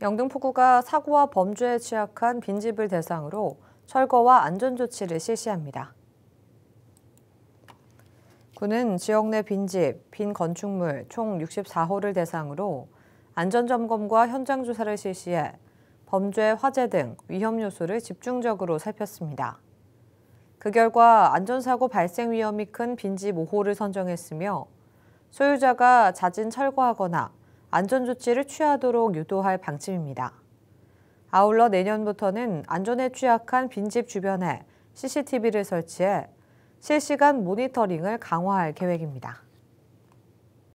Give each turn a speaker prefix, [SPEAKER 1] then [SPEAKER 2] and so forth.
[SPEAKER 1] 영등포구가 사고와 범죄에 취약한 빈집을 대상으로 철거와 안전조치를 실시합니다. 구는 지역 내 빈집, 빈 건축물 총 64호를 대상으로 안전점검과 현장조사를 실시해 범죄, 화재 등 위험 요소를 집중적으로 살폈습니다. 그 결과 안전사고 발생 위험이 큰 빈집 5호를 선정했으며 소유자가 자진 철거하거나 안전조치를 취하도록 유도할 방침입니다. 아울러 내년부터는 안전에 취약한 빈집 주변에 CCTV를 설치해 실시간 모니터링을 강화할 계획입니다.